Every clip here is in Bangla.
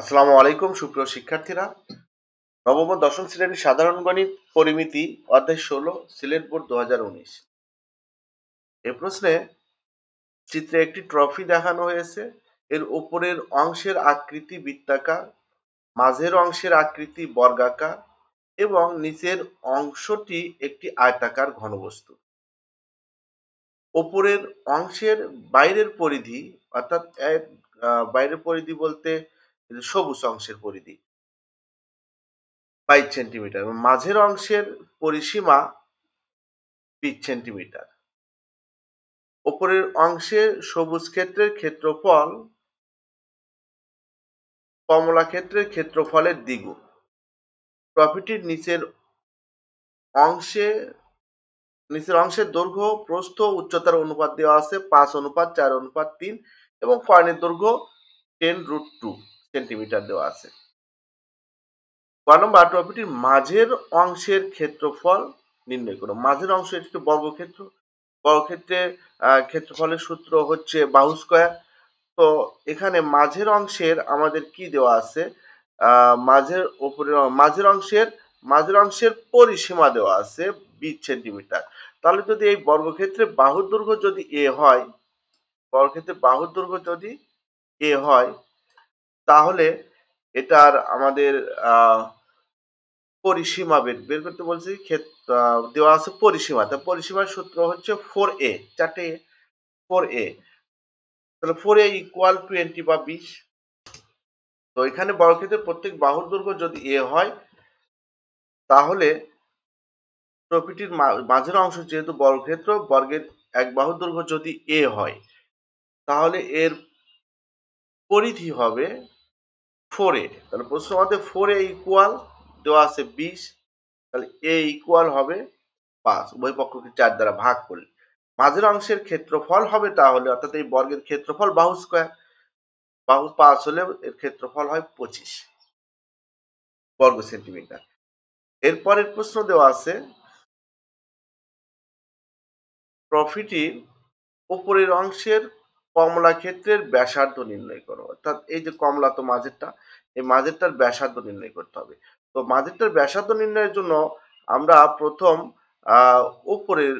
আসসালামু আলাইকুম সুপ্রিয় শিক্ষার্থীরা নবম দশম শ্রেণীর সাধারণ গণিত পরিমিতি অধ্যায় ষোলো সিলেট বোর্ড দু হাজার উনিশ এ প্রশ্নে চিত্রে একটি ট্রফি দেখানো হয়েছে এর উপরের অংশের আকৃতি বৃত্তাকার মাঝের অংশের আকৃতি বর্গাকার এবং নিচের অংশটি একটি আয়তাকার ঘনবস্তু ওপরের অংশের বাইরের পরিধি অর্থাৎ বাইরের পরিধি বলতে সবুজ অংশের পরিধি বাইশ সেন্টিমিটার মাঝের অংশের পরিসীমা বিশ সেন্টিমিটার ওপরের অংশে সবুজ ক্ষেত্রের ক্ষেত্রফল কমলা ক্ষেত্রের ক্ষেত্রফলের দ্বিগুণ ট্রফিটির নিচের অংশে নিচের অংশের দৈর্ঘ্য প্রস্থ উচ্চতার অনুপাত দেওয়া আছে পাঁচ অনুপাত চার অনুপাত তিন এবং কয়েনের দৈর্ঘ্য টেন রুট টু সেন্টিমিটার দেওয়া আছে ক নম্বর টপিটির মাঝের অংশের ক্ষেত্রফল নির্ণয় করো মাঝের অংশ এটি বর্গক্ষেত্র বর্গক্ষেত্রে ক্ষেত্রফলের সূত্র হচ্ছে বাহু স্কোয়ার তো এখানে মাঝের অংশের আমাদের কি দেওয়া আছে মাঝের ওপরে মাঝের অংশের মাঝের অংশের পরিসীমা দেওয়া আছে বিশ সেন্টিমিটার তাহলে যদি এই বর্গক্ষেত্রে বাহুর দৈর্ঘ্য যদি এ হয় বর্গক্ষেত্রে বাহুর দৈর্ঘ্য যদি এ হয় তাহলে এটার আমাদের পরিসীমা বের বের করতে বলছি দেওয়া আছে পরিসীমা তা পরিসীমার সূত্র হচ্ছে ফোর এ চারটে ফোর এ তাহলে ফোর এ ইকুয়াল টোয়েন্টি বা বিশ তো এখানে ক্ষেত্রে প্রত্যেক বাহুর দৈর্ঘ্য যদি এ হয় তাহলে প্রকৃতির মাঝের অংশ যেহেতু বর্গক্ষেত্র বর্গের এক বাহুর দৈর্ঘ্য যদি এ হয় তাহলে এর পরিধি হবে ফোর এ তাহলে প্রশ্ন আমাদের ফোর এ ইকুয়াল দেওয়া আছে বিশ তাহলে এ ইকুয়াল হবে পাঁচ উভয় পক্ষকে চার দ্বারা ভাগ করলে মাঝের অংশের ক্ষেত্রফল হবে তাহলে অর্থাৎ এই বর্গের ক্ষেত্রফল বাহু স্কোয়ার বাহু পাঁচ হলে এর ক্ষেত্রফল হয় পঁচিশ বর্গ সেন্টিমিটার এরপরের প্রশ্ন দেওয়া আছে প্রফিটির উপরের অংশের কমলা ক্ষেত্রের ব্যাসার্ধ নির্ণয় করো অর্থাৎ এই যে কমলা তো মাঝেরটা এই মাঝেরটার ব্যাসার্ধ নির্ণয় করতে হবে তো মাঝেরটার ব্যাসার্ধ নির্ণয়ের জন্য আমরা প্রথম আহ উপরের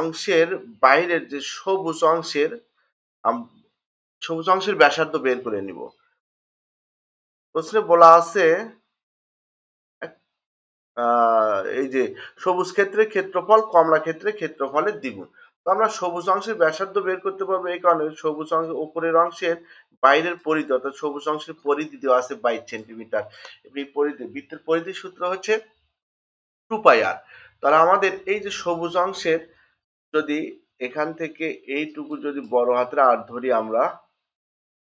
অংশের বাইরের যে সবুজ অংশের সবুজ অংশের ব্যাসার্ধ বের করে নিব প্রশ্নে বলা আছে এই যে সবুজ ক্ষেত্রে ক্ষেত্রফল কমলা ক্ষেত্রে ক্ষেত্রফলের দ্বিগুণ তো আমরা সবুজ অংশের ব্যাসার্ধ বের করতে পারবো এই কারণে সবুজ অংশ উপরের অংশের বাইরের পরিধি অর্থাৎ সবুজ অংশের পরিধি দেওয়া আছে বাইশ সেন্টিমিটার এবং এই পরিধি বৃত্তের পরিধি সূত্র হচ্ছে টু পাই আর তাহলে আমাদের এই যে সবুজ অংশের যদি এখান থেকে এইটুকু যদি বড় হাতের আর ধরি আমরা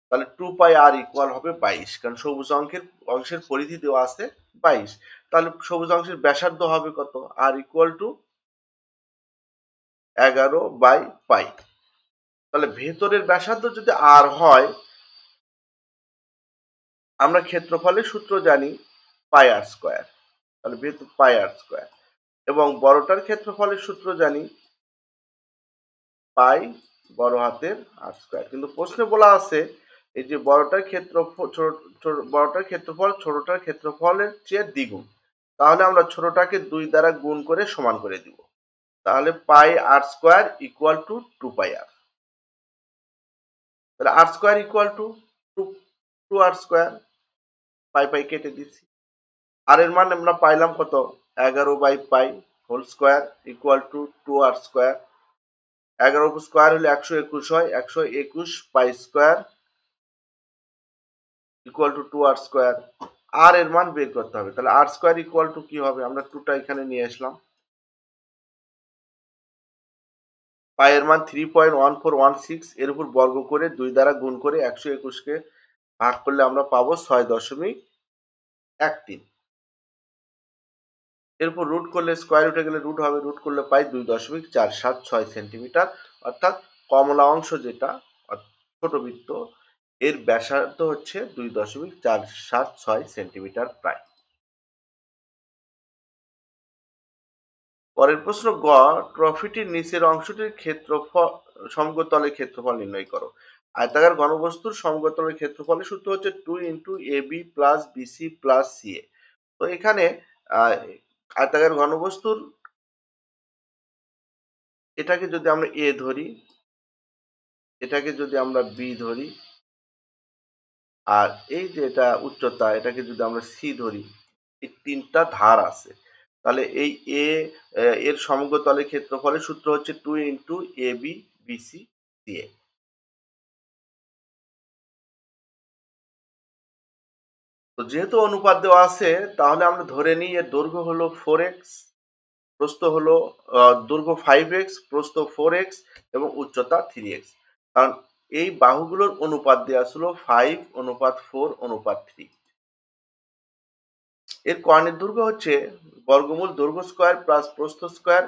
তাহলে টু পাই আর ইকুয়াল হবে বাইশ কারণ সবুজ অংশের অংশের পরিধি দেওয়া আছে বাইশ তাহলে সবুজ অংশের ব্যাসার্ধ হবে কত আর ইকুয়াল টু এগারো বাই পাই তাহলে ভেতরের ব্যাসার্ধ যদি আর হয় আমরা ক্ষেত্রফলের সূত্র জানি পাই আর স্কোয়ার তাহলে বৃহত্তর পাই আর স্কোয়ার এবং বড়টার ক্ষেত্রফলের সূত্র জানি পাই বড় হাতের আর স্কোয়ার কিন্তু প্রশ্নে বলা আছে এই যে বড়টার ক্ষেত্রফল বড়টার ক্ষেত্রফল ছোটটার ক্ষেত্রফলের চেয়ে দ্বিগুণ তাহলে আমরা ছোটটাকে দুই দ্বারা গুণ করে সমান করে দিব তাহলে pi r square equal to two pi r তাহলে r square equal to two two r square pi pi কেটে দিচ্ছি আর এর মান আমরা পাইলাম কত এগারো by pi whole square equal to two r square এগারো স্কোয়ার হলে একশো একুশ হয় একশো একুশ pi square equal to two r square r এর মান বের করতে হবে তাহলে আর স্কোয়ার ইকুয়াল টু কি হবে আমরা টুটা এখানে নিয়ে আসলাম পাই এর মান three point one four one six এর উপর বর্গ করে দুই দ্বারা গুণ করে একশো একুশকে কে ভাগ করলে আমরা পাবো ছয় দশমিক এক তিন এরপর রুট করলে স্কোয়ার রুটে গেলে রুট হবে রুট করলে পাই দুই দশমিক চার সাত ছয় সেন্টিমিটার অর্থাৎ কমলা অংশ যেটা ছোট বৃত্ত এর ব্যাসার্ধ হচ্ছে দুই দশমিক চার সাত ছয় সেন্টিমিটার প্রায় পরের প্রশ্ন গ ট্রফিটির নিচের অংশটির ক্ষেত্রফল সমগ্র তলের ক্ষেত্রফল নির্ণয় করো আয়তাকার ঘনবস্তুর সমগতলের ক্ষেত্রফলের সূত্র হচ্ছে two into A B plus BC plus C A তো এখানে আয়তাকার ঘনবস্তুর এটাকে যদি আমরা এ ধরি এটাকে যদি আমরা বি ধরি আর এই যে এটা উচ্চতা এটাকে যদি আমরা সি ধরি এই তিনটা ধার আছে তাহলে এই এ এর সমগ্রতলের ক্ষেত্রফলের সূত্র হচ্ছে two into A B BC A তো যেহেতু অনুপাত দেওয়া আছে তাহলে আমরা ধরে নিই এর দৈর্ঘ্য হলো ফোর এক্স প্রস্থ হলো দৈর্ঘ্য ফাইভ এক্স প্রস্থ ফোর এক্স এবং উচ্চতা থ্রি এক্স কারণ এই বাহুগুলোর অনুপাত দেওয়া ছিল ফাইভ অনুপাত ফোর অনুপাত থ্রি এর কর্ণের দৈর্ঘ্য হচ্ছে বর্গমূল দৈর্ঘ্য স্কোয়ার প্লাস প্রস্থ স্কোয়ার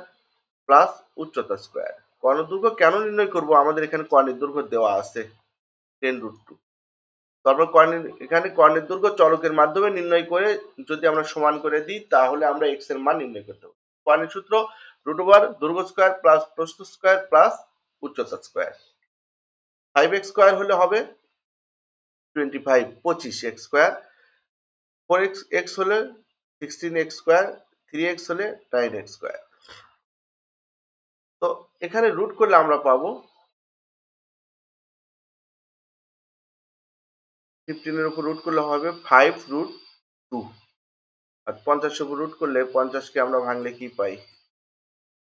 প্লাস উচ্চতা স্কোয়ার কর্ণদৈর্ঘ্য কেন নির্ণয় করব আমাদের এখানে কর্ণের দৈর্ঘ্য দেওয়া আছে টেন রুট টু তারপর কর্ণের এখানে কর্ণের দৈর্ঘ্য চলকের মাধ্যমে নির্ণয় করে যদি আমরা সমান করে দিই তাহলে আমরা এক্স এর মান নির্ণয় করতে পারবো কর্ণের সূত্র রুট ওভার দৈর্ঘ্য স্কোয়ার প্লাস প্রস্থ স্কোয়ার প্লাস উচ্চতা স্কোয়ার ফাইভ এক্স স্কোয়ার হলে হবে টোয়েন্টি ফাইভ পঁচিশ x square four x x হলে sixteen x square three x হলে নাইন এক্স স্কোয়ার তো এখানে রুট করলে আমরা পাবো ফিফটিনের উপর রুট করলে হবে ফাইভ রুট টু আর পঞ্চাশের উপর রুট করলে পঞ্চাশকে আমরা ভাঙলে কি পাই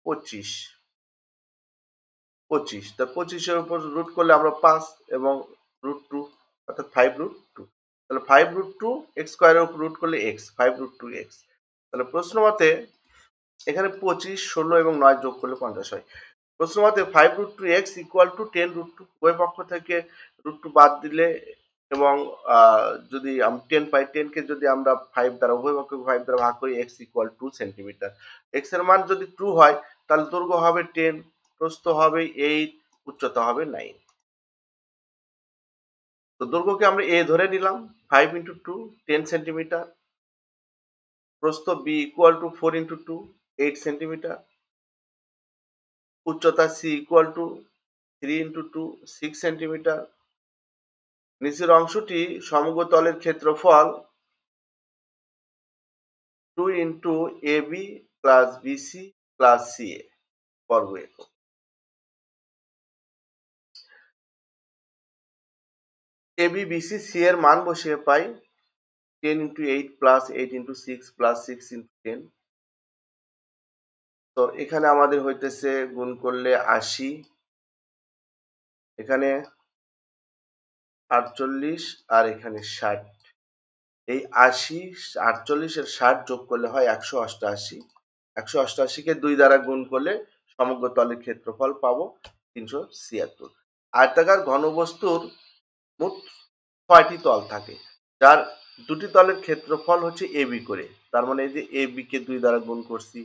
পঁচিশ পঁচিশ তা পঁচিশের উপর রুট করলে আমরা পাঁচ এবং রুট টু অর্থাৎ ফাইভ রুট টু তাহলে ফাইভ রুট টু এক্স স্কোয়ারের উপর রুট করলে x five root two x তাহলে প্রশ্ন মতে এখানে পঁচিশ ষোলো এবং নয় যোগ করলে পঞ্চাশ হয় প্রশ্ন মতে five root two x equal to ten root two উভয় পক্ষ থেকে রুট টু বাদ দিলে এবং যদি টেন বাই টেন কে যদি আমরা ফাইভ দ্বারা উভয়পক্ষে ফাইভ দ্বারা ভাগ করি x equal to centimetre x এর মান যদি টু হয় তাহলে দৈর্ঘ্য হবে টেন প্রস্থ হবে এইট উচ্চতা হবে নাইন তো দৈর্ঘ্যকে আমরা এ ধরে নিলাম five into two ten centimetre প্রস্থ B equal to four into two eight centimetre উচ্চতা C equal to three into two six centimetre নিচের অংশটি সমগ্রতলের ক্ষেত্রফল two into A B plus BC plus C A বর্গ একক এ বি বিসি সি এর মান বসিয়ে পাই ten into eight plus eight into six plus six into ten তো এখানে আমাদের হইতেছে গুণ করলে আশি এখানে আটচল্লিশ আর এখানে ষাট এই আশি আটচল্লিশের ষাট যোগ করলে হয় একশো অষ্টআশি একশো অষ্টআশিকে দুই দ্বারা গুণ করলে সমগ্র তলের ক্ষেত্রফল পাবো তিনশো ছিয়াত্তর আয়তাকার ঘনবস্তুর মোট ছয়টি তল থাকে যার দুটি তলের ক্ষেত্রফল হচ্ছে এ বি করে তার মানে এই যে বি কে দুই দ্বারা গুণ করছি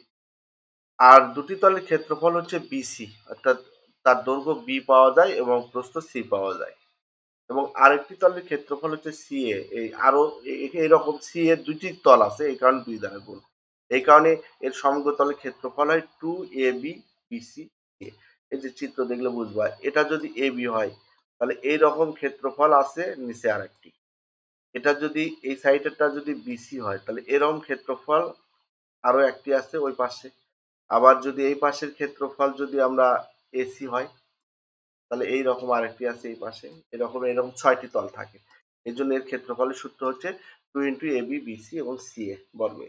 আর দুটি তলের ক্ষেত্রফল হচ্ছে বিসি অর্থাৎ তার দৈর্ঘ্য বি পাওয়া যায় এবং প্রস্থ সি পাওয়া যায় এবং আরেকটি তলের ক্ষেত্রফল হচ্ছে সি এ এই আরো এরকম সিএ দুটি তল আছে এই কারণে দুই দ্বারা গুণ এই কারণে এর সমগ্র তলের ক্ষেত্রফল হয় টু এ বি বিসি এই যে চিত্র দেখলে বুঝবা এটা যদি এ বি হয় তাহলে এই রকম ক্ষেত্রফল আছে নিচে আর একটি এটা যদি এই সাইডেরটা যদি বিসি হয় তাহলে এরকম ক্ষেত্রফল আরো একটি আছে ওই পাশে আবার যদি এই পাশের ক্ষেত্রফল যদি আমরা এসি হয় তাহলে এই রকম আরেকটি আছে এই পাশে এরকম এরকম ছয়টি তল থাকে এর জন্য এর ক্ষেত্রফলের সূত্র হচ্ছে টু ইন্টু এবি বিসি এবং সি এ বর্গ